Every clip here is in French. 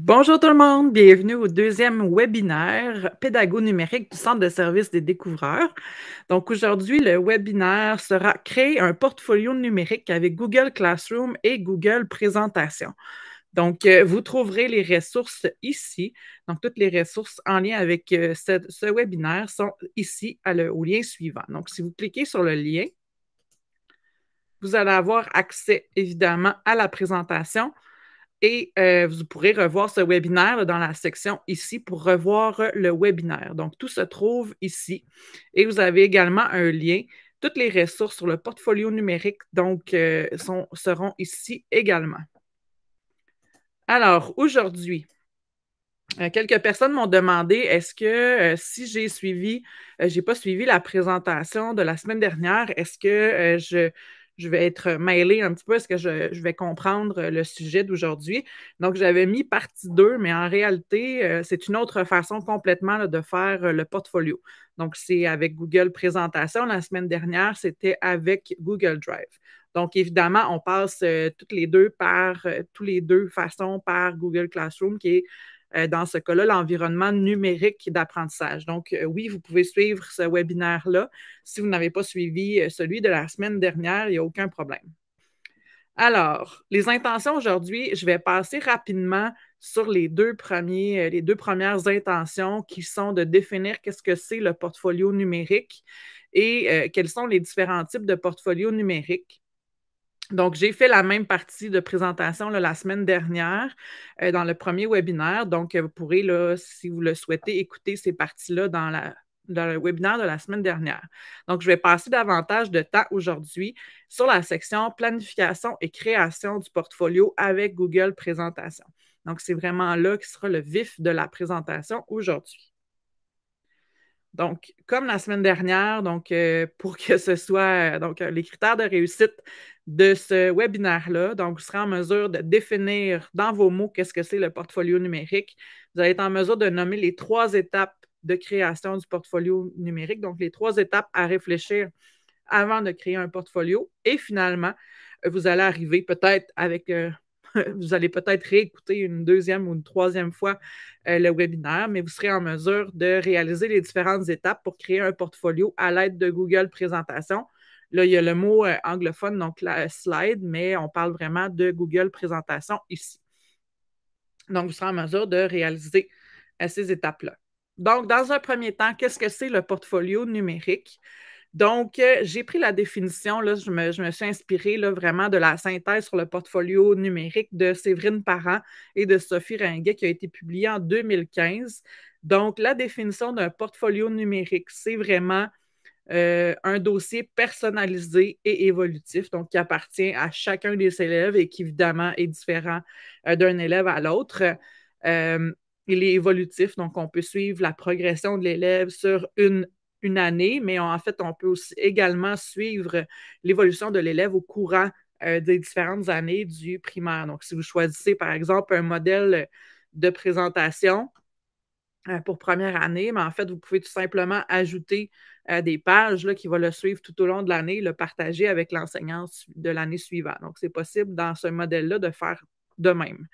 Bonjour tout le monde, bienvenue au deuxième webinaire pédago numérique du Centre de services des découvreurs. Donc aujourd'hui, le webinaire sera créer un portfolio numérique avec Google Classroom et Google Présentation. Donc, euh, vous trouverez les ressources ici. Donc, toutes les ressources en lien avec euh, ce, webinaire sont ici au lien suivant. Donc, si vous cliquez sur le lien, vous allez avoir accès évidemment à la présentation, et euh, vous pourrez revoir ce webinaire dans la section ici pour revoir le webinaire. Donc, tout se trouve ici. Et vous avez également un lien. Toutes les ressources sur le portfolio numérique donc, euh, seront ici également. Alors, aujourd'hui, euh, quelques personnes m'ont demandé est-ce que si j'ai suivi, j'ai pas suivi la présentation de la semaine dernière, est-ce que je, je vais être euh, mêlée un petit peu parce ce que je, vais comprendre euh, le sujet d'aujourd'hui. Donc, j'avais mis partie 2, mais en réalité, euh, c'est une autre façon complètement de faire le portfolio. Donc, c'est avec Google Présentation. La semaine dernière, c'était avec Google Drive. Donc, évidemment, on passe toutes les deux par, toutes les deux façons par Google Classroom, qui est euh, dans ce cas-là, l'environnement numérique d'apprentissage. Donc, euh, oui, vous pouvez suivre ce webinaire-là. Si vous n'avez pas suivi euh, celui de la semaine dernière, il n'y a aucun problème. Alors, les intentions aujourd'hui, je vais passer rapidement sur les deux, premiers, les deux premières intentions qui sont de définir qu'est-ce que c'est le portfolio numérique et quels sont les différents types de portfolio numérique. Donc, j'ai fait la même partie de présentation la semaine dernière euh, dans le premier webinaire. Donc, euh, vous pourrez, si vous le souhaitez, écouter ces parties-là dans, dans le webinaire de la semaine dernière. Donc, je vais passer davantage de temps aujourd'hui sur la section planification et création du portfolio avec Google Présentation. Donc, c'est vraiment là qui sera le vif de la présentation aujourd'hui. Donc, comme la semaine dernière, donc, euh, pour que ce soit euh, donc, euh, les critères de réussite de ce webinaire-là, donc, vous serez en mesure de définir dans vos mots qu'est-ce que c'est le portfolio numérique. Vous allez être en mesure de nommer les trois étapes de création du portfolio numérique, donc les trois étapes à réfléchir avant de créer un portfolio. Et finalement, vous allez arriver peut-être avec vous allez peut-être réécouter une deuxième ou une troisième fois euh, le webinaire, mais vous serez en mesure de réaliser les différentes étapes pour créer un portfolio à l'aide de Google Présentation. Là, il y a le mot euh, anglophone, donc la slide, mais on parle vraiment de Google Présentation ici. Donc, vous serez en mesure de réaliser euh, ces étapes-là. Donc, dans un premier temps, qu'est-ce que c'est le portfolio numérique? Donc, euh, j'ai pris la définition, là, je, me, suis inspirée là, vraiment de la synthèse sur le portfolio numérique de Séverine Parent et de Sophie Ringuet qui a été publiée en 2015. Donc, la définition d'un portfolio numérique, c'est vraiment euh, un dossier personnalisé et évolutif, donc qui appartient à chacun des élèves et qui, évidemment, est différent euh, d'un élève à l'autre. il est évolutif, donc on peut suivre la progression de l'élève sur une une année, mais en fait, on peut aussi également suivre l'évolution de l'élève au courant euh, des différentes années du primaire. Donc, si vous choisissez, par exemple, un modèle de présentation euh, pour première année, mais en fait, vous pouvez tout simplement ajouter euh, des pages qui vont le suivre tout au long de l'année, le partager avec l'enseignant de l'année suivante. Donc, c'est possible dans ce modèle-là de faire de même.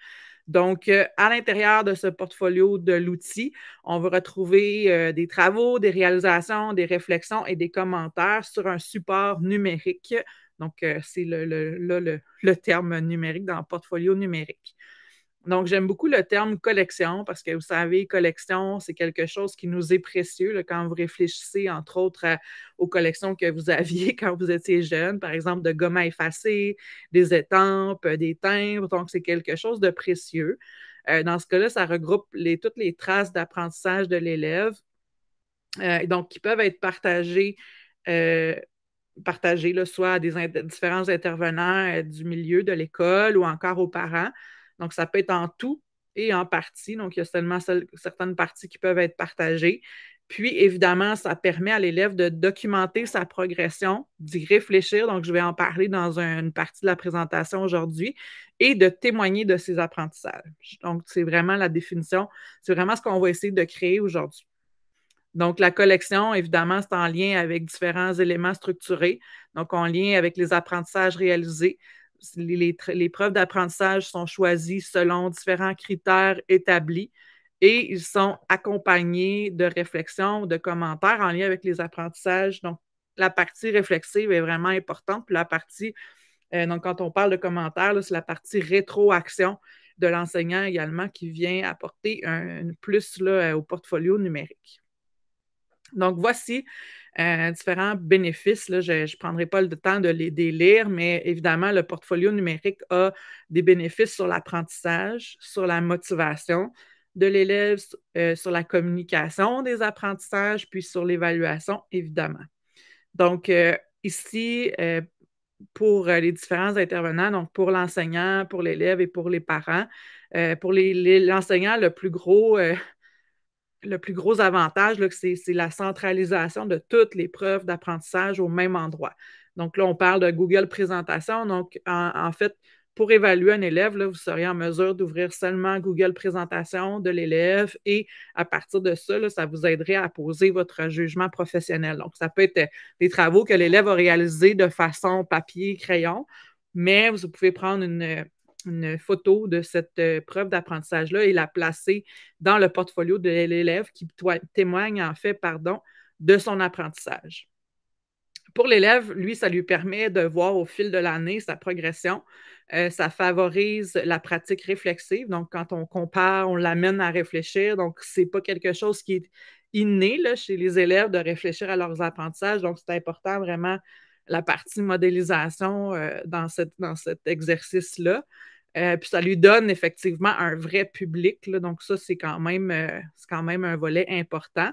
Donc, euh, à l'intérieur de ce portfolio de l'outil, on va retrouver euh, des travaux, des réalisations, des réflexions et des commentaires sur un support numérique. Donc, euh, c'est le, le, terme numérique dans le portfolio numérique. Donc, j'aime beaucoup le terme collection parce que vous savez, collection, c'est quelque chose qui nous est précieux quand vous réfléchissez, entre autres, aux collections que vous aviez quand vous étiez jeune, par exemple, de gommes effacés, des étampes, des timbres. Donc, c'est quelque chose de précieux. Euh, dans ce cas-là, ça regroupe toutes les traces d'apprentissage de l'élève, euh, donc qui peuvent être partagées. Euh, partagées soit à des différents intervenants du milieu de l'école ou encore aux parents. Donc, ça peut être en tout et en partie. Donc, il y a seulement certaines parties qui peuvent être partagées. Puis, évidemment, ça permet à l'élève de documenter sa progression, d'y réfléchir. Donc, je vais en parler dans une partie de la présentation aujourd'hui et de témoigner de ses apprentissages. Donc, c'est vraiment la définition. C'est vraiment ce qu'on va essayer de créer aujourd'hui. Donc, la collection, évidemment, c'est en lien avec différents éléments structurés, donc en lien avec les apprentissages réalisés les, preuves d'apprentissage sont choisies selon différents critères établis et ils sont accompagnés de réflexions, de commentaires en lien avec les apprentissages. Donc, la partie réflexive est vraiment importante. Puis la partie, euh, donc quand on parle de commentaires, c'est la partie rétroaction de l'enseignant également qui vient apporter un, plus là, au portfolio numérique. Donc, voici euh, différents bénéfices. Là, je ne prendrai pas le temps de les délire, mais évidemment, le portfolio numérique a des bénéfices sur l'apprentissage, sur la motivation de l'élève, euh, sur la communication des apprentissages, puis sur l'évaluation, évidemment. Donc, euh, ici, pour les différents intervenants, donc pour l'enseignant, pour l'élève et pour les parents. pour l'enseignant, le plus gros le plus gros avantage, c'est la centralisation de toutes les preuves d'apprentissage au même endroit. Donc là, on parle de Google Présentation. Donc, en, fait, pour évaluer un élève, vous seriez en mesure d'ouvrir seulement Google Présentation de l'élève et à partir de ça, ça vous aiderait à poser votre jugement professionnel. Donc, ça peut être euh, des travaux que l'élève a réalisés de façon papier, crayon, mais vous pouvez prendre une, euh, une photo de cette euh, preuve d'apprentissage-là et la placer dans le portfolio de l'élève qui témoigne en fait, pardon, de son apprentissage. Pour l'élève, lui, ça lui permet de voir au fil de l'année sa progression. Euh, ça favorise la pratique réflexive. Donc, quand on compare, on l'amène à réfléchir. Donc, ce n'est pas quelque chose qui est inné chez les élèves de réfléchir à leurs apprentissages. Donc, c'est important vraiment la partie modélisation euh, dans cet exercice-là. Euh, puis ça lui donne effectivement un vrai public. donc ça, euh, c'est quand, même, un volet important.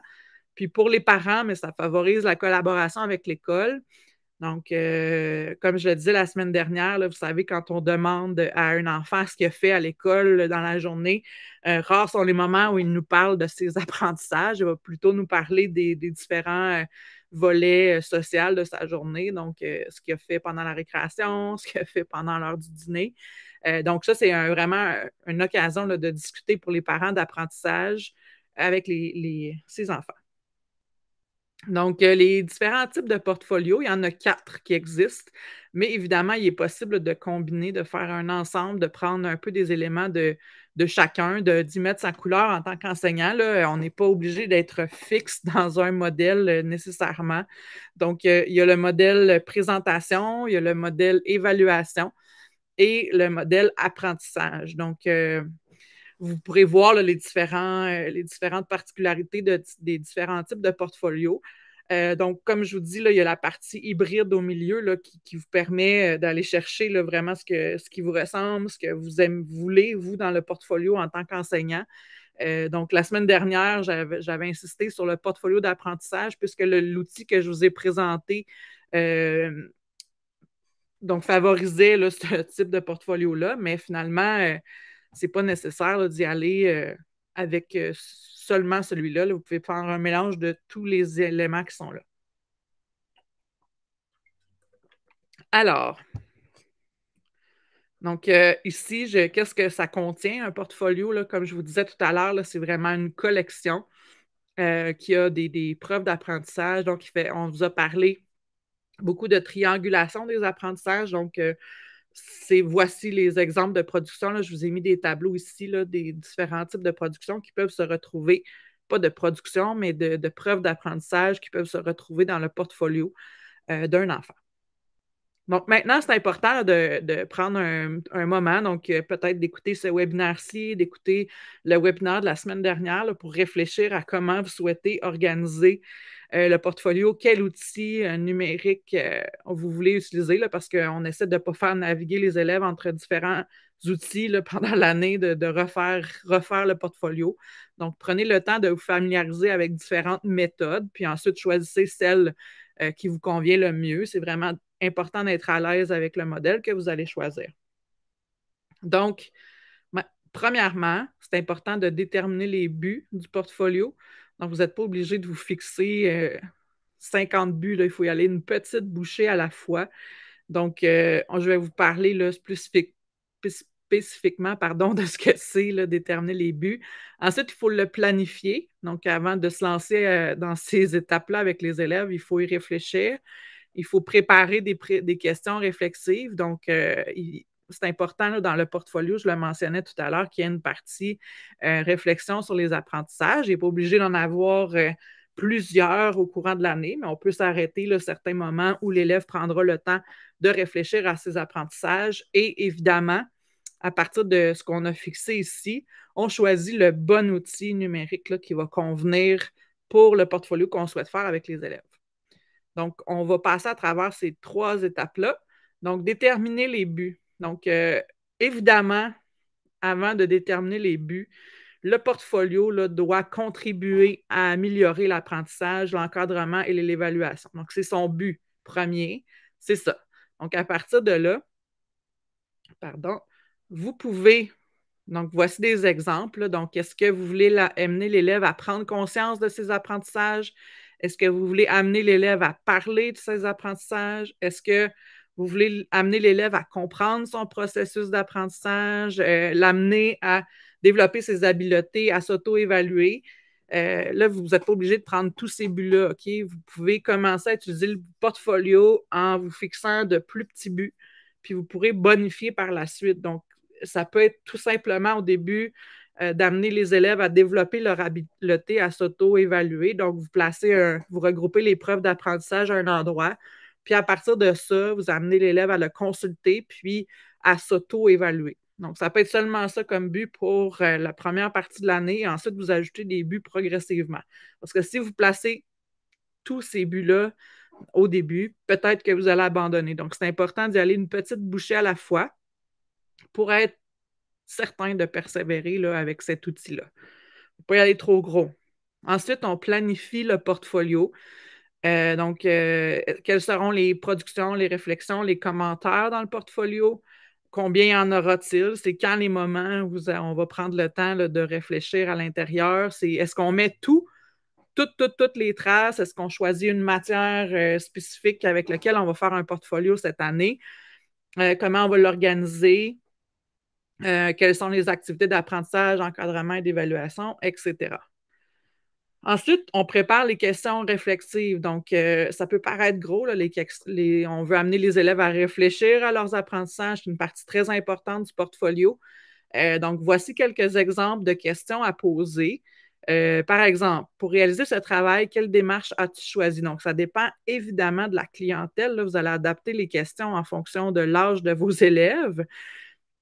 Puis pour les parents, mais ça favorise la collaboration avec l'école. Donc, euh, comme je le disais la semaine dernière, vous savez, quand on demande à un enfant ce qu'il a fait à l'école dans la journée, rares sont les moments où il nous parle de ses apprentissages. Il va plutôt nous parler des, différents volets sociaux de sa journée, donc ce qu'il a fait pendant la récréation, ce qu'il a fait pendant l'heure du dîner. Euh, donc, ça, c'est vraiment euh, une occasion de discuter pour les parents d'apprentissage avec les, ses enfants. Donc, euh, les différents types de portfolios, il y en a quatre qui existent, mais évidemment, il est possible de combiner, de faire un ensemble, de prendre un peu des éléments de, de chacun, d'y mettre sa couleur en tant qu'enseignant. On n'est pas obligé d'être fixe dans un modèle nécessairement. Donc, il y a le modèle présentation, il y a le modèle évaluation et le modèle apprentissage. Donc, euh, vous pourrez voir les, différents, euh, les différentes particularités des différents types de portfolios. Euh, donc, comme je vous dis, là, il y a la partie hybride au milieu là, qui, vous permet d'aller chercher vraiment ce, que, ce qui vous ressemble, ce que vous aimez, voulez, vous, dans le portfolio en tant qu'enseignant. donc, la semaine dernière, j'avais insisté sur le portfolio d'apprentissage puisque l'outil que je vous ai présenté donc, favoriser ce type de portfolio-là, mais finalement, ce euh, c'est pas nécessaire d'y aller euh, avec euh, seulement celui-là. Vous pouvez faire un mélange de tous les éléments qui sont là. Alors, donc ici, qu'est-ce que ça contient, un portfolio? Là, comme je vous disais tout à l'heure, c'est vraiment une collection qui a des, preuves d'apprentissage. Donc, on vous a parlé beaucoup de triangulation des apprentissages. Donc, euh, voici les exemples de production. je vous ai mis des tableaux ici là, des différents types de production qui peuvent se retrouver, pas de production, mais de, preuves d'apprentissage qui peuvent se retrouver dans le portfolio euh, d'un enfant. Donc maintenant, c'est important de, prendre un, moment, donc euh, peut-être d'écouter ce webinaire-ci, d'écouter le webinaire de la semaine dernière pour réfléchir à comment vous souhaitez organiser euh, le portfolio, quel outil euh, numérique euh, vous voulez utiliser, parce qu'on essaie de ne pas faire naviguer les élèves entre différents outils pendant l'année, de, refaire le portfolio. Donc, prenez le temps de vous familiariser avec différentes méthodes, puis ensuite choisissez celle qui vous convient le mieux. C'est vraiment important d'être à l'aise avec le modèle que vous allez choisir. Donc, premièrement, c'est important de déterminer les buts du portfolio. Donc, vous n'êtes pas obligé de vous fixer 50 euh, buts. Il faut y aller une petite bouchée à la fois. Donc, euh, je vais vous parler là, plus spécifiquement pardon, de ce que c'est, déterminer les buts. Ensuite, il faut le planifier. Donc, avant de se lancer euh, dans ces étapes-là avec les élèves, il faut y réfléchir. Il faut préparer des, des questions réflexives. Donc, il, c'est important dans le portfolio, je le mentionnais tout à l'heure, qu'il y a une partie euh, réflexion sur les apprentissages. Il n'est pas obligé d'en avoir euh, plusieurs au courant de l'année, mais on peut s'arrêter à certains moments où l'élève prendra le temps de réfléchir à ses apprentissages. Et évidemment, à partir de ce qu'on a fixé ici, on choisit le bon outil numérique qui va convenir pour le portfolio qu'on souhaite faire avec les élèves. Donc, on va passer à travers ces trois étapes-là. Donc, déterminer les buts. Donc, euh, évidemment, avant de déterminer les buts, le portfolio doit contribuer à améliorer l'apprentissage, l'encadrement et l'évaluation. Donc, c'est son but premier, c'est ça. Donc, à partir de là, pardon, vous pouvez, donc voici des exemples. donc, est-ce que vous voulez amener l'élève à prendre conscience de ses apprentissages? Est-ce que vous voulez amener l'élève à parler de ses apprentissages? Est-ce que vous voulez amener l'élève à comprendre son processus d'apprentissage, euh, l'amener à développer ses habiletés, à s'auto-évaluer. Euh, là, vous n'êtes pas obligé de prendre tous ces buts-là, OK? Vous pouvez commencer à utiliser le portfolio en vous fixant de plus petits buts, puis vous pourrez bonifier par la suite. Donc, ça peut être tout simplement au début euh, d'amener les élèves à développer leur habileté à s'auto-évaluer. Donc, vous placez vous regroupez les preuves d'apprentissage à un endroit, puis à partir de ça, vous amenez l'élève à le consulter, puis à s'auto-évaluer. Donc, ça peut être seulement ça comme but pour euh, la première partie de l'année. Ensuite, vous ajoutez des buts progressivement. Parce que si vous placez tous ces buts-là au début, peut-être que vous allez abandonner. Donc, c'est important d'y aller une petite bouchée à la fois pour être certain de persévérer là, avec cet outil-là. Vous pouvez y aller trop gros. Ensuite, on planifie le portfolio. Euh, donc, euh, quelles seront les productions, les réflexions, les commentaires dans le portfolio? Combien y en aura-t-il? C'est quand les moments où on va prendre le temps de réfléchir à l'intérieur? C'est est-ce qu'on met tout, toutes, toutes, toutes les traces? Est-ce qu'on choisit une matière euh, spécifique avec laquelle on va faire un portfolio cette année? comment on va l'organiser? quelles sont les activités d'apprentissage, encadrement et d'évaluation, etc. Ensuite, on prépare les questions réflexives. Donc, euh, ça peut paraître gros, on veut amener les élèves à réfléchir à leurs apprentissages. C'est une partie très importante du portfolio. Euh, donc, voici quelques exemples de questions à poser. Euh, par exemple, pour réaliser ce travail, quelle démarche as-tu choisi? Donc, ça dépend évidemment de la clientèle. vous allez adapter les questions en fonction de l'âge de vos élèves.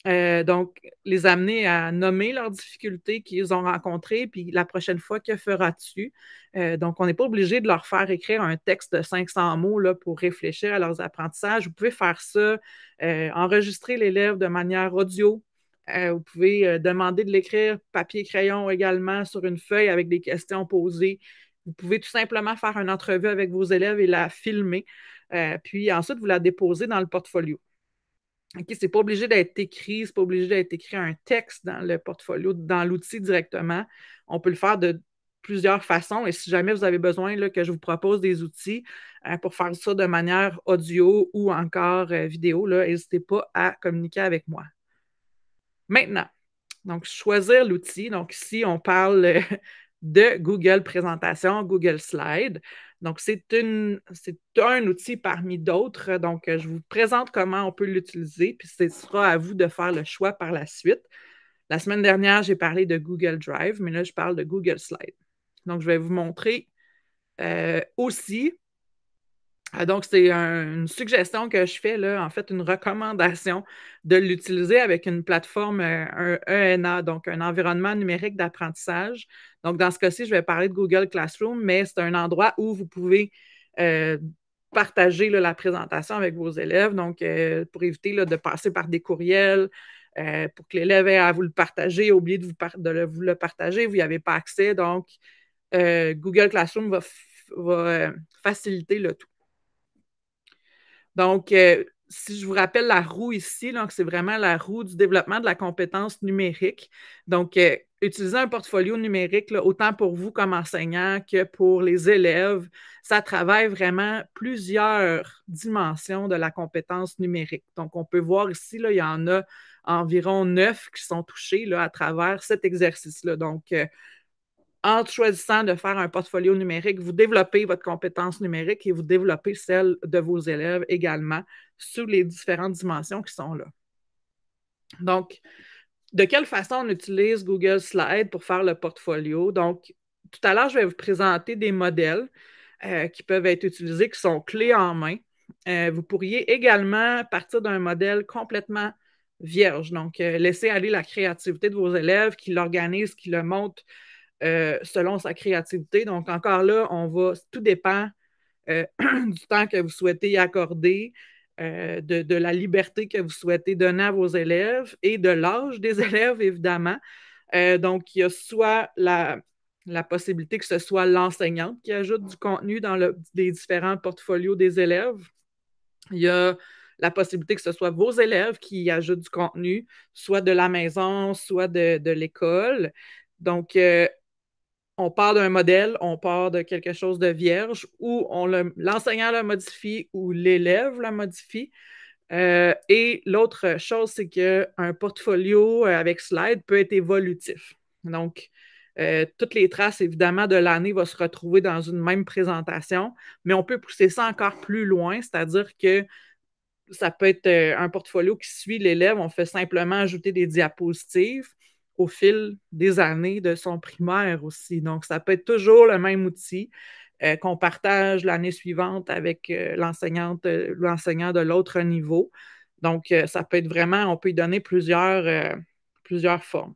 Euh, donc, les amener à nommer leurs difficultés qu'ils ont rencontrées, puis la prochaine fois, que feras-tu? Euh, donc, on n'est pas obligé de leur faire écrire un texte de 500 mots là, pour réfléchir à leurs apprentissages. Vous pouvez faire ça, euh, enregistrer l'élève de manière audio. vous pouvez demander de l'écrire papier-crayon également sur une feuille avec des questions posées. Vous pouvez tout simplement faire une entrevue avec vos élèves et la filmer. puis ensuite, vous la déposer dans le portfolio. Ce n'est pas obligé d'être écrit, ce n'est pas obligé d'être écrit un texte dans le portfolio, dans l'outil directement. On peut le faire de plusieurs façons. Et si jamais vous avez besoin que je vous propose des outils euh, pour faire ça de manière audio ou encore euh, vidéo, n'hésitez pas à communiquer avec moi. Maintenant, donc choisir l'outil. Donc ici, on parle de Google Présentation, Google Slide. Donc, c'est un outil parmi d'autres. Donc, euh, je vous présente comment on peut l'utiliser, puis ce sera à vous de faire le choix par la suite. La semaine dernière, j'ai parlé de Google Drive, mais là, je parle de Google Slide. Donc, je vais vous montrer euh, aussi. Ah, donc, c'est une suggestion que je fais, là, en fait, une recommandation de l'utiliser avec une plateforme, euh, un ENA, donc un environnement numérique d'apprentissage. Donc, dans ce cas-ci, je vais parler de Google Classroom, mais c'est un endroit où vous pouvez euh, partager la présentation avec vos élèves, donc euh, pour éviter de passer par des courriels, euh, pour que l'élève ait à vous le partager, oublier de vous, le, partager, vous n'y avez pas accès. Donc, Google Classroom va faciliter le tout. Donc, si je vous rappelle la roue ici, c'est vraiment la roue du développement de la compétence numérique. Donc, euh, utiliser un portfolio numérique, autant pour vous comme enseignant que pour les élèves, ça travaille vraiment plusieurs dimensions de la compétence numérique. Donc, on peut voir ici, il y en a environ neuf qui sont touchés à travers cet exercice-là. Donc, euh, en choisissant de faire un portfolio numérique, vous développez votre compétence numérique et vous développez celle de vos élèves également sous les différentes dimensions qui sont là. Donc, de quelle façon on utilise Google Slides pour faire le portfolio? Donc, tout à l'heure, je vais vous présenter des modèles euh, qui peuvent être utilisés, qui sont clés en main. Euh, vous pourriez également partir d'un modèle complètement vierge, donc euh, laisser aller la créativité de vos élèves qui l'organisent, qui le montrent euh, selon sa créativité. Donc, encore là, on va, tout dépend euh, du temps que vous souhaitez y accorder, euh, de, la liberté que vous souhaitez donner à vos élèves et de l'âge des élèves, évidemment. donc, il y a soit la, la possibilité que ce soit l'enseignante qui ajoute du contenu dans le, les différents portfolios des élèves. Il y a la possibilité que ce soit vos élèves qui ajoutent du contenu, soit de la maison, soit de, l'école. Donc, on part d'un modèle, on part de quelque chose de vierge, ou l'enseignant le, modifie ou l'élève le modifie. Euh, et l'autre chose, c'est qu'un portfolio euh, avec slide peut être évolutif. Donc, euh, toutes les traces, évidemment, de l'année vont se retrouver dans une même présentation, mais on peut pousser ça encore plus loin, c'est-à-dire que ça peut être un portfolio qui suit l'élève. On fait simplement ajouter des diapositives au fil des années de son primaire aussi. Donc, ça peut être toujours le même outil euh, qu'on partage l'année suivante avec euh, l'enseignante, euh, l'enseignant de l'autre niveau. Donc, ça peut être vraiment, on peut y donner plusieurs, plusieurs formes.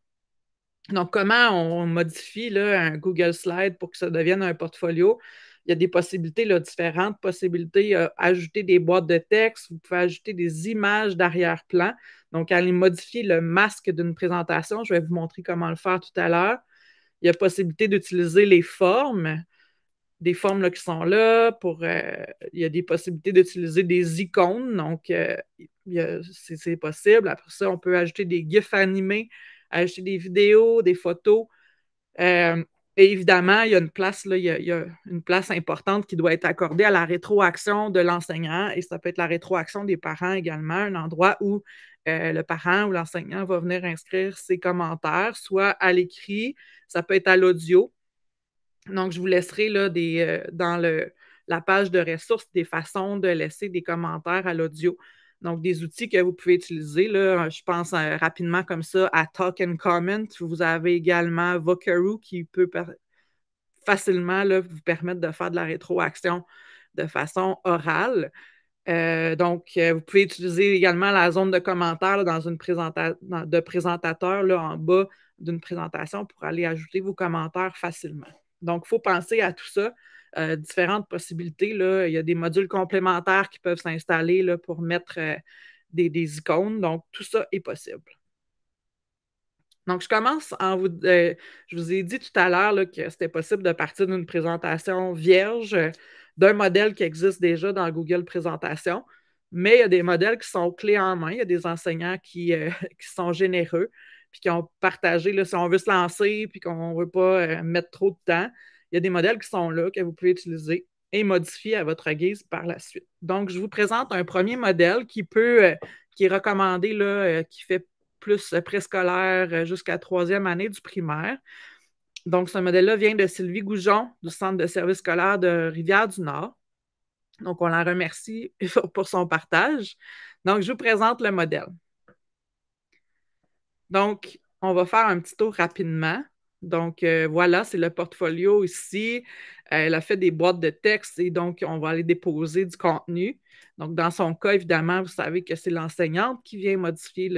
Donc, comment on modifie un Google Slide pour que ça devienne un portfolio? il y a des possibilités, différentes possibilités. d'ajouter euh, des boîtes de texte, vous pouvez ajouter des images d'arrière-plan. Donc, aller modifier le masque d'une présentation. Je vais vous montrer comment le faire tout à l'heure. Il y a possibilité d'utiliser les formes, des formes qui sont là. Pour, euh, il y a des possibilités d'utiliser des icônes. Donc, euh, c'est possible. Après ça, on peut ajouter des GIFs animés, ajouter des vidéos, des photos évidemment, il y a une place, là, il, y a, une place importante qui doit être accordée à la rétroaction de l'enseignant et ça peut être la rétroaction des parents également, un endroit où euh, le parent ou l'enseignant va venir inscrire ses commentaires, soit à l'écrit, ça peut être à l'audio. Donc, je vous laisserai là, euh, dans la page de ressources des façons de laisser des commentaires à l'audio. Donc, des outils que vous pouvez utiliser, je pense euh, rapidement comme ça à Talk and Comment. Vous avez également Vocaroo qui peut facilement vous permettre de faire de la rétroaction de façon orale. Euh, donc, euh, vous pouvez utiliser également la zone de commentaires dans une présentation de présentateur en bas d'une présentation pour aller ajouter vos commentaires facilement. Donc, il faut penser à tout ça. Euh, différentes possibilités. Il y a des modules complémentaires qui peuvent s'installer pour mettre euh, des, icônes. Donc, tout ça est possible. Donc, je commence en vous. Euh, je vous ai dit tout à l'heure que c'était possible de partir d'une présentation vierge d'un modèle qui existe déjà dans Google Présentation, mais il y a des modèles qui sont clés en main. Il y a des enseignants qui, sont généreux puis qui ont partagé, là, si on veut se lancer, puis qu'on ne veut pas mettre trop de temps, il y a des modèles qui sont là que vous pouvez utiliser et modifier à votre guise par la suite. Donc, je vous présente un premier modèle qui peut, euh, qui est recommandé, là, euh, qui fait plus euh, préscolaire jusqu'à troisième année du primaire. Donc, ce modèle-là vient de Sylvie Goujon du Centre de service scolaire de Rivière-du-Nord. Donc, on la remercie pour son partage. Donc, je vous présente le modèle. Donc, on va faire un petit tour rapidement. Donc euh, voilà, c'est le portfolio ici. Euh, elle a fait des boîtes de texte et donc on va aller déposer du contenu. Donc dans son cas, évidemment, vous savez que c'est l'enseignante qui vient modifier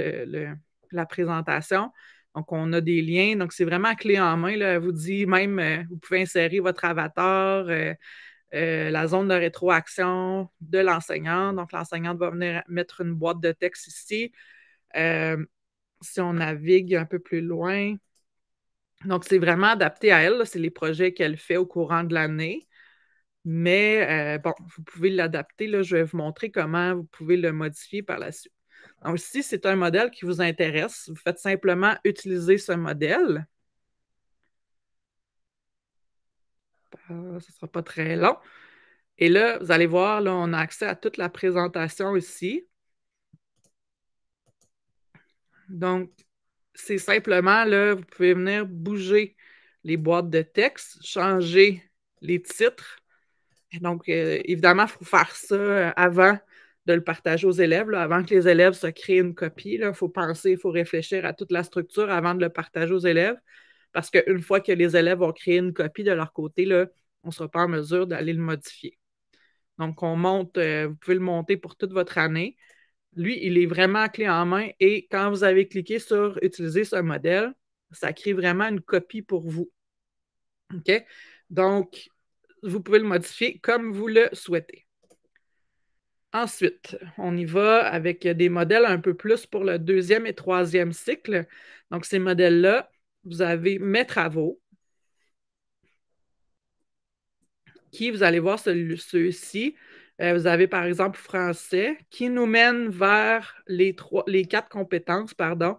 la présentation. Donc on a des liens. Donc c'est vraiment clé en main. Elle vous dit même, euh, vous pouvez insérer votre avatar. la zone de rétroaction de l'enseignante. Donc, l'enseignante va venir mettre une boîte de texte ici. si on navigue un peu plus loin, donc, c'est vraiment adapté à elle. C'est les projets qu'elle fait au courant de l'année. Mais euh, bon, vous pouvez l'adapter. Je vais vous montrer comment vous pouvez le modifier par la suite. Donc, si c'est un modèle qui vous intéresse, vous faites simplement utiliser ce modèle. Euh, ce ne sera pas très long. Et là, vous allez voir, là, on a accès à toute la présentation ici. Donc, c'est simplement, là, vous pouvez venir bouger les boîtes de texte, changer les titres. donc, euh, évidemment, il faut faire ça euh, avant de le partager aux élèves, avant que les élèves se créent une copie. Il faut penser, il faut réfléchir à toute la structure avant de le partager aux élèves, parce qu'une fois que les élèves ont créé une copie de leur côté, on ne sera pas en mesure d'aller le modifier. Donc, on monte, euh, vous pouvez le monter pour toute votre année lui, il est vraiment clé en main et quand vous avez cliqué sur utiliser ce modèle, ça crée vraiment une copie pour vous. OK? Donc, vous pouvez le modifier comme vous le souhaitez. Ensuite, on y va avec des modèles un peu plus pour le deuxième et troisième cycle. Donc, ces modèles-là, vous avez mes travaux, qui, vous allez voir ceux ci euh, vous avez par exemple français qui nous mène vers les, trois, les quatre compétences, pardon,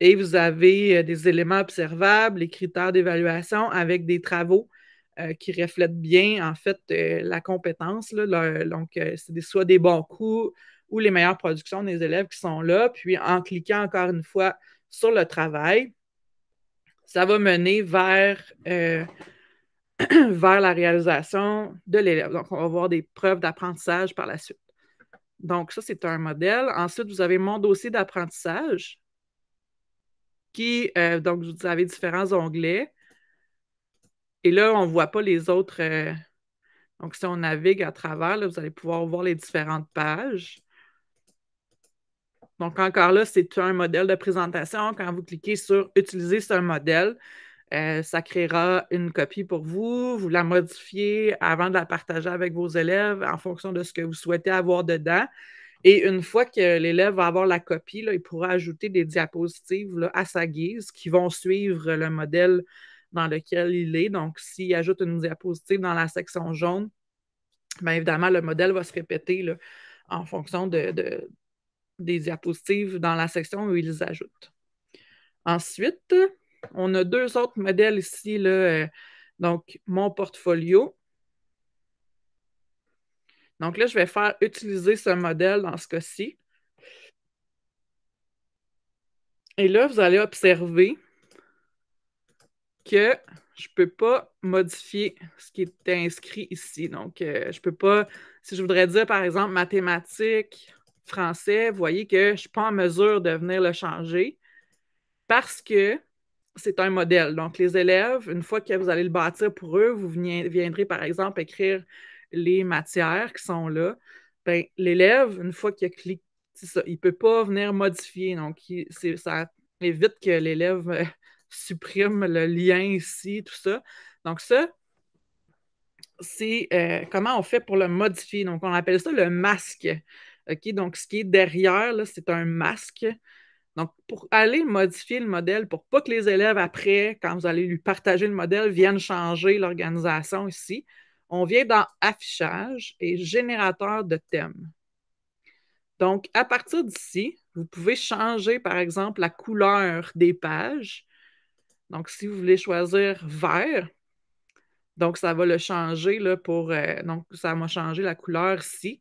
et vous avez euh, des éléments observables, les critères d'évaluation avec des travaux euh, qui reflètent bien en fait la compétence. donc, c'est soit des bons coups ou les meilleures productions des élèves qui sont là. Puis en cliquant encore une fois sur le travail, ça va mener vers vers la réalisation de l'élève. Donc, on va voir des preuves d'apprentissage par la suite. Donc, ça, c'est un modèle. Ensuite, vous avez mon dossier d'apprentissage qui, euh, donc, vous avez différents onglets. Et là, on ne voit pas les autres. Euh, donc, si on navigue à travers, vous allez pouvoir voir les différentes pages. Donc, encore là, c'est un modèle de présentation. Quand vous cliquez sur Utiliser ce modèle, euh, ça créera une copie pour vous. Vous la modifiez avant de la partager avec vos élèves en fonction de ce que vous souhaitez avoir dedans. Et une fois que l'élève va avoir la copie, il pourra ajouter des diapositives à sa guise qui vont suivre le modèle dans lequel il est. Donc, s'il ajoute une diapositive dans la section jaune, bien évidemment, le modèle va se répéter en fonction de, des diapositives dans la section où ils ajoutent. Ensuite, on a deux autres modèles ici. Euh, donc, mon portfolio. Donc là, je vais faire utiliser ce modèle dans ce cas-ci. Et là, vous allez observer que je ne peux pas modifier ce qui est inscrit ici. Donc, euh, je ne peux pas, si je voudrais dire, par exemple, mathématiques, français, vous voyez que je ne suis pas en mesure de venir le changer parce que c'est un modèle. Donc, les élèves, une fois que vous allez le bâtir pour eux, vous viendrez, par exemple, écrire les matières qui sont là. Ben, l'élève, une fois qu'il a cliqué, ça, il ne peut pas venir modifier. Donc, ça évite que l'élève euh, supprime le lien ici, tout ça. Donc, ça, c'est euh, comment on fait pour le modifier. Donc, on appelle ça le masque. Donc, ce qui est derrière, c'est un masque donc, pour aller modifier le modèle, pour pas que les élèves, après, quand vous allez lui partager le modèle, viennent changer l'organisation ici, on vient dans Affichage et Générateur de thèmes. Donc, à partir d'ici, vous pouvez changer, par exemple, la couleur des pages. Donc, si vous voulez choisir vert, donc ça va le changer là, pour. Euh, donc, ça va changer la couleur ici.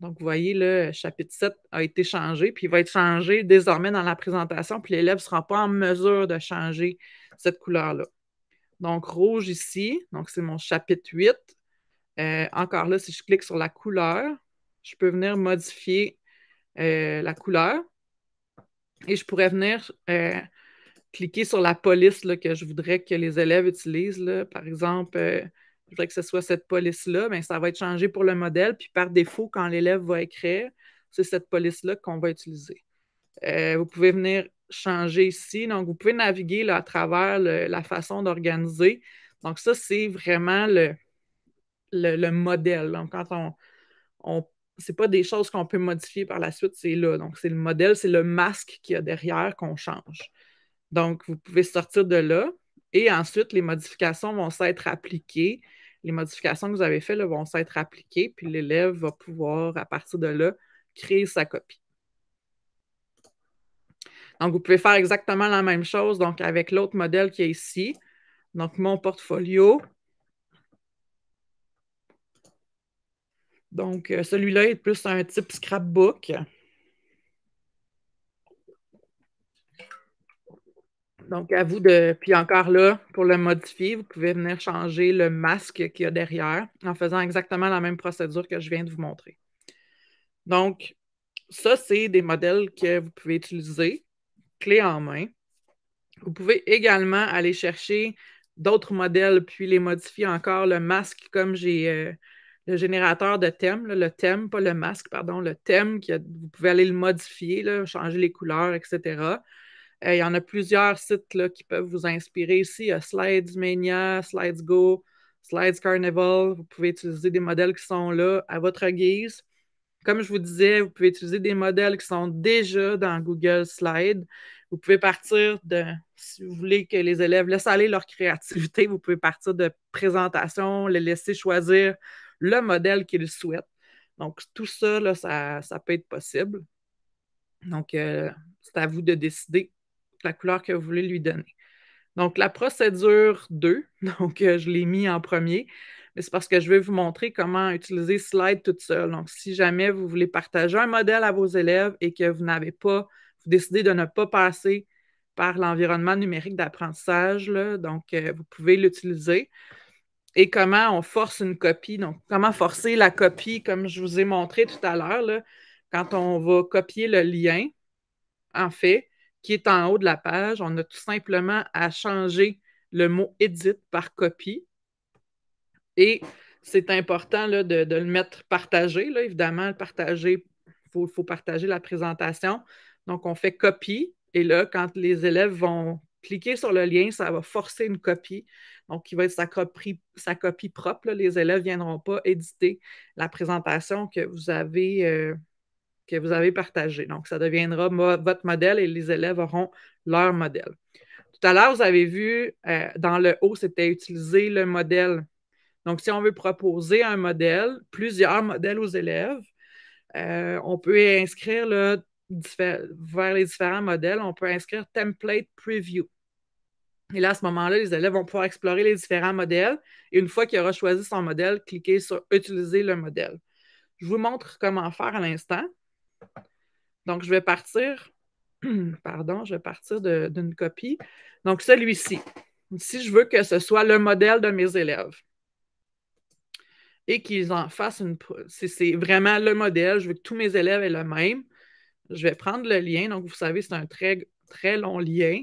Donc, vous voyez, le chapitre 7 a été changé, puis il va être changé désormais dans la présentation, puis l'élève ne sera pas en mesure de changer cette couleur-là. Donc, rouge ici, donc c'est mon chapitre 8. Euh, encore là, si je clique sur la couleur, je peux venir modifier euh, la couleur et je pourrais venir euh, cliquer sur la police que je voudrais que les élèves utilisent. Par exemple, je voudrais que ce soit cette police-là, mais ben, ça va être changé pour le modèle. Puis par défaut, quand l'élève va écrire, c'est cette police-là qu'on va utiliser. Euh, vous pouvez venir changer ici. Donc, vous pouvez naviguer à travers la façon d'organiser. Donc, ça, c'est vraiment le, modèle. Donc, quand on, on c'est pas des choses qu'on peut modifier par la suite, c'est là. Donc, c'est le modèle, c'est le masque qu'il y a derrière qu'on change. Donc, vous pouvez sortir de là. Et ensuite, les modifications vont s'être appliquées. Les modifications que vous avez faites vont s'être appliquées, puis l'élève va pouvoir, à partir de là, créer sa copie. Donc, vous pouvez faire exactement la même chose donc avec l'autre modèle qui est ici. Donc, mon portfolio. Donc, euh, celui-là est plus un type scrapbook. Donc, à vous de. Puis encore là, pour le modifier, vous pouvez venir changer le masque qu'il y a derrière en faisant exactement la même procédure que je viens de vous montrer. Donc, ça, c'est des modèles que vous pouvez utiliser clé en main. Vous pouvez également aller chercher d'autres modèles puis les modifier encore. Le masque, comme j'ai euh, le générateur de thème, le thème, pas le masque, pardon, le thème, vous pouvez aller le modifier, changer les couleurs, etc. Euh, il y en a plusieurs sites là, qui peuvent vous inspirer. Ici, il y a Slides Mania, Slides Go, Slides Carnival. Vous pouvez utiliser des modèles qui sont là à votre guise. Comme je vous disais, vous pouvez utiliser des modèles qui sont déjà dans Google Slides. Vous pouvez partir de, si vous voulez que les élèves laissent aller leur créativité, vous pouvez partir de présentation, les laisser choisir le modèle qu'ils souhaitent. Donc, tout ça, là, ça, peut être possible. Donc, euh, c'est à vous de décider la couleur que vous voulez lui donner. Donc, la procédure 2, donc euh, je l'ai mis en premier, mais c'est parce que je vais vous montrer comment utiliser Slide toute seule. Donc, si jamais vous voulez partager un modèle à vos élèves et que vous n'avez pas, vous décidez de ne pas passer par l'environnement numérique d'apprentissage, donc euh, vous pouvez l'utiliser. Et comment on force une copie, donc comment forcer la copie, comme je vous ai montré tout à l'heure, quand on va copier le lien, en fait, qui est en haut de la page. On a tout simplement à changer le mot Édite » par copie. Et c'est important de, le mettre partagé. Là, évidemment, le partager, il faut, partager la présentation. Donc, on fait copie. Et là, quand les élèves vont cliquer sur le lien, ça va forcer une copie. Donc, il va être sa copie, propre. Les élèves ne viendront pas éditer la présentation que vous avez, euh, que vous avez partagé. Donc, ça deviendra votre modèle et les élèves auront leur modèle. Tout à l'heure, vous avez vu, euh, dans le haut, c'était utiliser le modèle. Donc, si on veut proposer un modèle, plusieurs modèles aux élèves, euh, on peut inscrire vers les différents modèles, on peut inscrire template preview. Et là, à ce moment-là, les élèves vont pouvoir explorer les différents modèles. Et une fois qu'il aura choisi son modèle, cliquez sur Utiliser le modèle. Je vous montre comment faire à l'instant. Donc, je vais partir, pardon, je vais partir d'une copie. Donc, celui-ci, si je veux que ce soit le modèle de mes élèves et qu'ils en fassent une... Si c'est vraiment le modèle, je veux que tous mes élèves aient le même, je vais prendre le lien. Donc, vous savez, c'est un très, très long lien.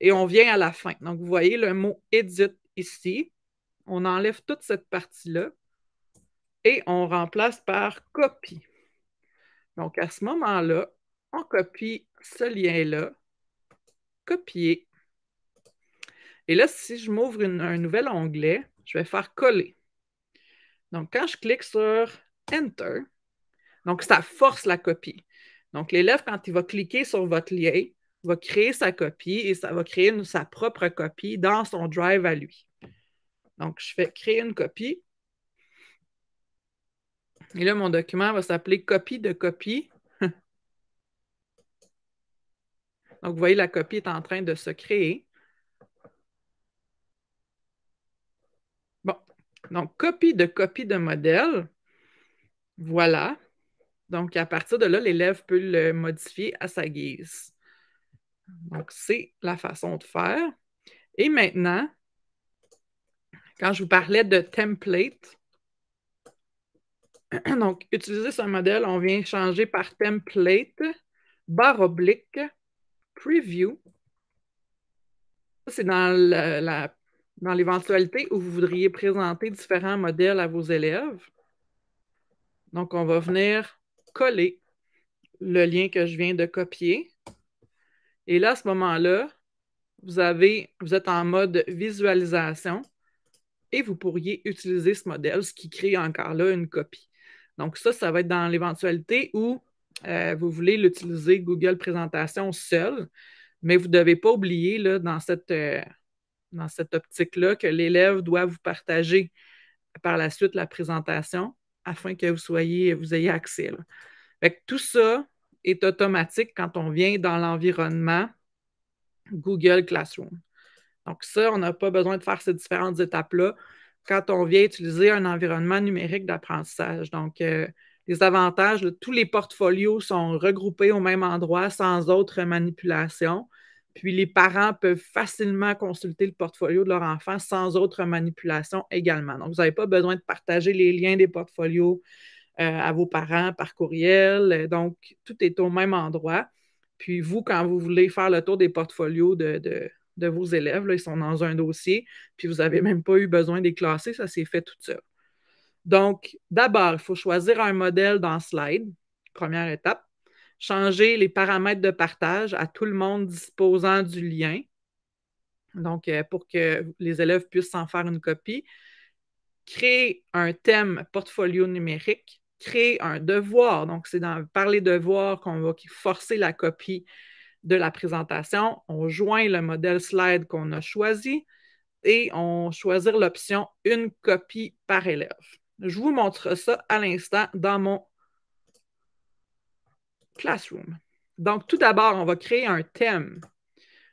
Et on vient à la fin. Donc, vous voyez le mot « edit » ici. On enlève toute cette partie-là et on remplace par « copie ». Donc, à ce moment-là, on copie ce lien-là, copier. Et là, si je m'ouvre un nouvel onglet, je vais faire coller. Donc, quand je clique sur Enter, donc ça force la copie. Donc, l'élève, quand il va cliquer sur votre lien, va créer sa copie et ça va créer sa propre copie dans son drive à lui. Donc, je fais créer une copie. Et là, mon document va s'appeler copie de copie. Donc, vous voyez, la copie est en train de se créer. Bon, donc copie de copie de modèle. Voilà. Donc, à partir de là, l'élève peut le modifier à sa guise. Donc, c'est la façon de faire. Et maintenant, quand je vous parlais de template, Donc, utiliser ce modèle, on vient changer par template, barre oblique, preview. c'est dans l'éventualité où vous voudriez présenter différents modèles à vos élèves. Donc, on va venir coller le lien que je viens de copier. Et là, à ce moment-là, vous, vous êtes en mode visualisation et vous pourriez utiliser ce modèle, ce qui crée encore là une copie. Donc, ça, ça va être dans l'éventualité où euh, vous voulez l'utiliser Google Présentation seul, mais vous ne devez pas oublier euh, dans cette, optique-là que l'élève doit vous partager par la suite la présentation afin que vous soyez, vous ayez accès. tout ça est automatique quand on vient dans l'environnement Google Classroom. Donc, ça, on n'a pas besoin de faire ces différentes étapes-là quand on vient utiliser un environnement numérique d'apprentissage. Donc, euh, les avantages, tous les portfolios sont regroupés au même endroit sans autre manipulation. Puis les parents peuvent facilement consulter le portfolio de leur enfant sans autre manipulation également. Donc, vous n'avez pas besoin de partager les liens des portfolios euh, à vos parents par courriel. Donc, tout est au même endroit. Puis vous, quand vous voulez faire le tour des portfolios de de vos élèves. ils sont dans un dossier, puis vous n'avez même pas eu besoin de les classer, ça s'est fait tout seul. Donc, d'abord, il faut choisir un modèle dans Slide, première étape. Changer les paramètres de partage à tout le monde disposant du lien, donc euh, pour que les élèves puissent s'en faire une copie. Créer un thème portfolio numérique, créer un devoir. Donc, c'est par les devoirs qu'on va forcer la copie de la présentation, on joint le modèle slide qu'on a choisi et on choisit l'option une copie par élève. Je vous montre ça à l'instant dans mon classroom. Donc, tout d'abord, on va créer un thème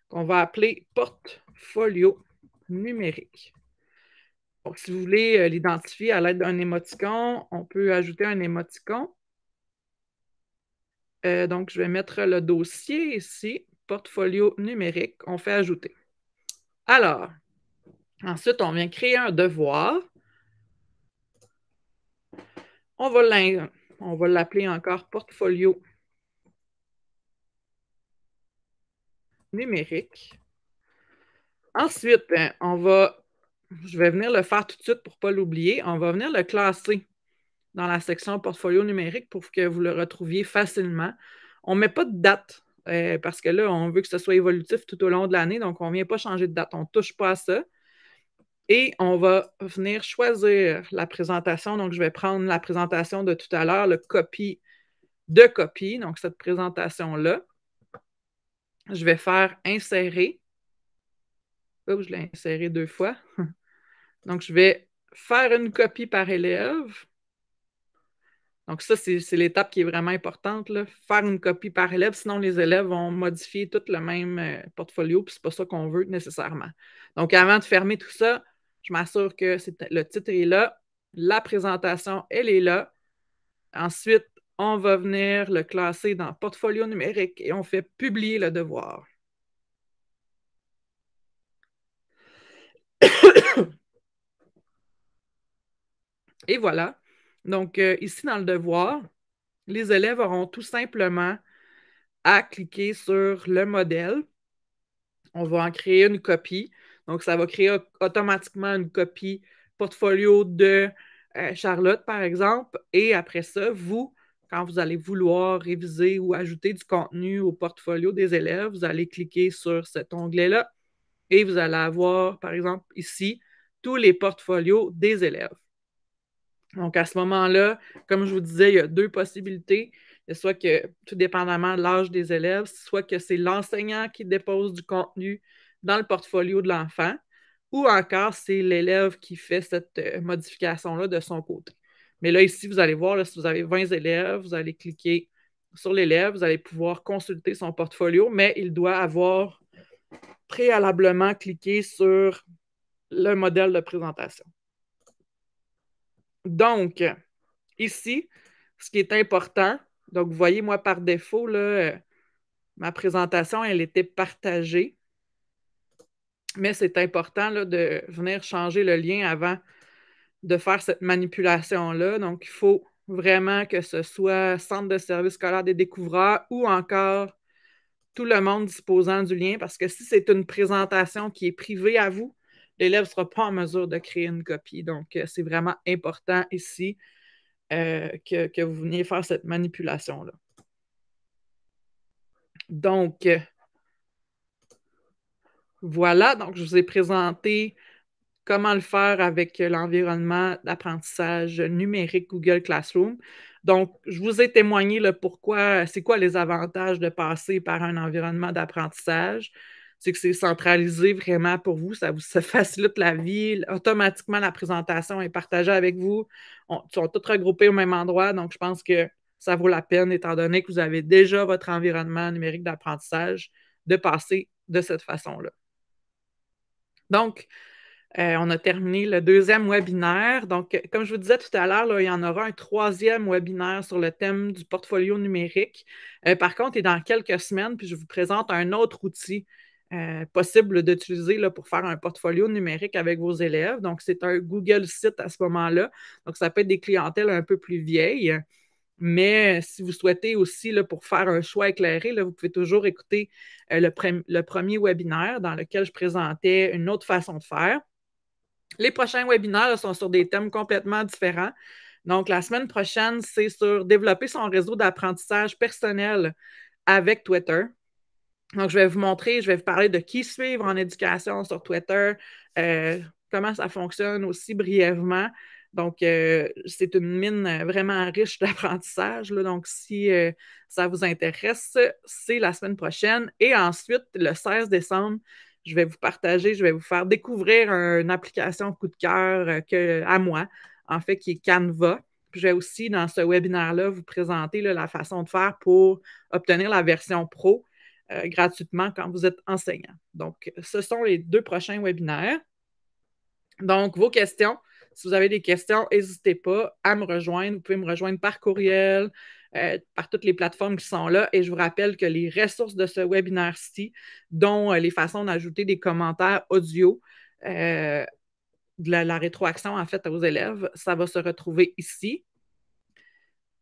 qu'on va appeler portfolio numérique. Donc, si vous voulez euh, l'identifier à l'aide d'un émoticon, on peut ajouter un émoticon. Euh, donc, je vais mettre le dossier ici, portfolio numérique. On fait ajouter. Alors, ensuite, on vient créer un devoir. On va l'appeler encore portfolio numérique. Ensuite, hein, on va, je vais venir le faire tout de suite pour ne pas l'oublier, on va venir le classer dans la section portfolio numérique pour que vous le retrouviez facilement. On ne met pas de date euh, parce que là, on veut que ce soit évolutif tout au long de l'année, donc on ne vient pas changer de date, on ne touche pas à ça. Et on va venir choisir la présentation. Donc, je vais prendre la présentation de tout à l'heure, le copie de copie, donc cette présentation-là. Je vais faire insérer. je l'ai inséré deux fois. Donc, je vais faire une copie par élève. Donc, ça, c'est l'étape qui est vraiment importante. Faire une copie par élève, sinon les élèves vont modifier tout le même euh, portfolio, puis n'est pas ça qu'on veut nécessairement. Donc, avant de fermer tout ça, je m'assure que le titre est là, la présentation, elle est là. Ensuite, on va venir le classer dans portfolio numérique et on fait publier le devoir. et voilà. Donc, euh, ici, dans le devoir, les élèves auront tout simplement à cliquer sur le modèle. On va en créer une copie. Donc, ça va créer automatiquement une copie portfolio de euh, Charlotte, par exemple. Et après ça, vous, quand vous allez vouloir réviser ou ajouter du contenu au portfolio des élèves, vous allez cliquer sur cet onglet-là et vous allez avoir, par exemple, ici, tous les portfolios des élèves. Donc, à ce moment-là, comme je vous disais, il y a deux possibilités. Soit que, tout dépendamment de l'âge des élèves, soit que c'est l'enseignant qui dépose du contenu dans le portfolio de l'enfant, ou encore c'est l'élève qui fait cette euh, modification-là de son côté. Mais là, ici, vous allez voir, si vous avez 20 élèves, vous allez cliquer sur l'élève, vous allez pouvoir consulter son portfolio, mais il doit avoir préalablement cliqué sur le modèle de présentation. Donc, ici, ce qui est important, donc vous voyez, moi, par défaut, là, euh, ma présentation, elle était partagée. Mais c'est important là, de venir changer le lien avant de faire cette manipulation-là. Donc, il faut vraiment que ce soit centre de service scolaire des découvreurs ou encore tout le monde disposant du lien, parce que si c'est une présentation qui est privée à vous, l'élève ne sera pas en mesure de créer une copie. Donc, euh, c'est vraiment important ici euh, que, que, vous veniez faire cette manipulation-là. Donc, euh, voilà. Donc, je vous ai présenté comment le faire avec l'environnement d'apprentissage numérique Google Classroom. Donc, je vous ai témoigné le pourquoi, c'est quoi les avantages de passer par un environnement d'apprentissage c'est que c'est centralisé vraiment pour vous, ça vous facilite la vie. Automatiquement, la présentation est partagée avec vous. ils sont tous regroupés au même endroit, donc je pense que ça vaut la peine, étant donné que vous avez déjà votre environnement numérique d'apprentissage, de passer de cette façon-là. Donc, euh, on a terminé le deuxième webinaire. Donc, comme je vous disais tout à l'heure, il y en aura un troisième webinaire sur le thème du portfolio numérique. Euh, par contre, il est dans quelques semaines, puis je vous présente un autre outil euh, possible d'utiliser pour faire un portfolio numérique avec vos élèves. Donc, c'est un Google site à ce moment-là. Donc, ça peut être des clientèles un peu plus vieilles. Mais euh, si vous souhaitez aussi, pour faire un choix éclairé, vous pouvez toujours écouter euh, le, premier webinaire dans lequel je présentais une autre façon de faire. Les prochains webinaires sont sur des thèmes complètement différents. Donc, la semaine prochaine, c'est sur développer son réseau d'apprentissage personnel avec Twitter. Donc, je vais vous montrer, je vais vous parler de qui suivre en éducation sur Twitter, euh, comment ça fonctionne aussi brièvement. Donc, euh, c'est une mine vraiment riche d'apprentissage. Donc, si euh, ça vous intéresse, c'est la semaine prochaine. Et ensuite, le 16 décembre, je vais vous partager, je vais vous faire découvrir une application coup de cœur à moi, en fait, qui est Canva. je vais aussi, dans ce webinaire-là, vous présenter la façon de faire pour obtenir la version pro euh, gratuitement quand vous êtes enseignant. Donc, ce sont les deux prochains webinaires. Donc, vos questions, si vous avez des questions, n'hésitez pas à me rejoindre. Vous pouvez me rejoindre par courriel, euh, par toutes les plateformes qui sont là. Et je vous rappelle que les ressources de ce webinaire-ci, dont euh, les façons d'ajouter des commentaires audio, de la, la, rétroaction en fait aux élèves, ça va se retrouver ici.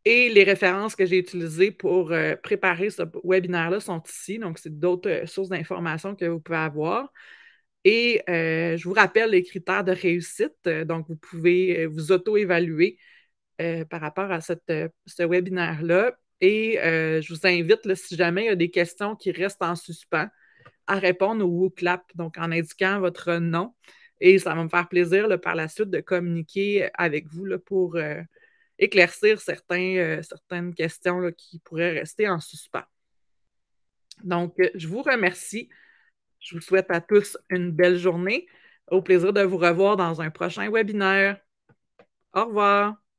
Et les références que j'ai utilisées pour euh, préparer ce webinaire-là sont ici. Donc, c'est d'autres euh, sources d'informations que vous pouvez avoir. Et euh, je vous rappelle les critères de réussite. Donc, vous pouvez vous auto-évaluer par rapport à ce webinaire-là. Et je vous invite, si jamais il y a des questions qui restent en suspens, à répondre au WooClap, donc en indiquant votre nom. Et ça va me faire plaisir par la suite de communiquer avec vous là, pour éclaircir euh, certaines questions qui pourraient rester en suspens. Donc, euh, je vous remercie. Je vous souhaite à tous une belle journée. Au plaisir de vous revoir dans un prochain webinaire. Au revoir.